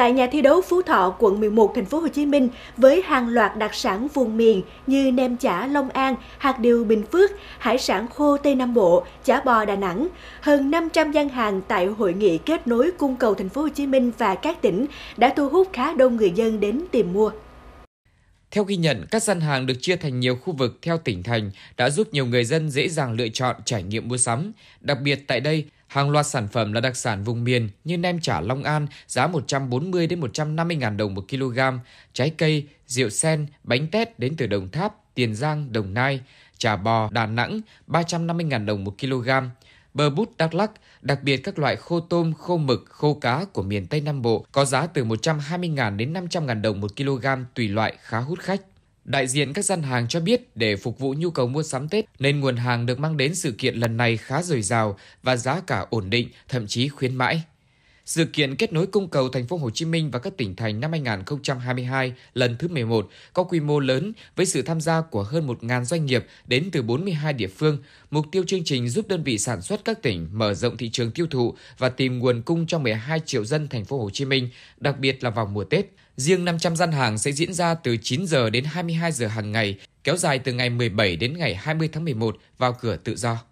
tại nhà thi đấu Phú Thọ, quận 11, thành phố Hồ Chí Minh với hàng loạt đặc sản vùng miền như nem chả Long An, hạt điều Bình Phước, hải sản khô Tây Nam Bộ, chả bò Đà Nẵng, hơn 500 gian hàng tại hội nghị kết nối cung cầu thành phố Hồ Chí Minh và các tỉnh đã thu hút khá đông người dân đến tìm mua. Theo ghi nhận, các gian hàng được chia thành nhiều khu vực theo tỉnh thành đã giúp nhiều người dân dễ dàng lựa chọn trải nghiệm mua sắm. Đặc biệt tại đây, Hàng loạt sản phẩm là đặc sản vùng miền như nem chả Long An giá 140 đến 150 000 đồng một kg, trái cây, rượu sen, bánh tét đến từ Đồng Tháp, Tiền Giang, Đồng Nai, chả bò Đà Nẵng 350 000 đồng một kg, bơ bút Đắk Lắk, đặc biệt các loại khô tôm, khô mực, khô cá của miền Tây Nam Bộ có giá từ 120.000 đến 500.000 đồng một kg tùy loại khá hút khách. Đại diện các gian hàng cho biết để phục vụ nhu cầu mua sắm Tết nên nguồn hàng được mang đến sự kiện lần này khá dồi dào và giá cả ổn định, thậm chí khuyến mãi. Dự kiện kết nối cung cầu thành phố Hồ Chí Minh và các tỉnh thành năm 2022 lần thứ 11 có quy mô lớn với sự tham gia của hơn 1.000 doanh nghiệp đến từ 42 địa phương. Mục tiêu chương trình giúp đơn vị sản xuất các tỉnh mở rộng thị trường tiêu thụ và tìm nguồn cung cho 12 triệu dân thành phố Hồ Chí Minh, đặc biệt là vào mùa Tết. Riêng 500 gian hàng sẽ diễn ra từ 9 giờ đến 22 giờ hàng ngày, kéo dài từ ngày 17 đến ngày 20 tháng 11 vào cửa tự do.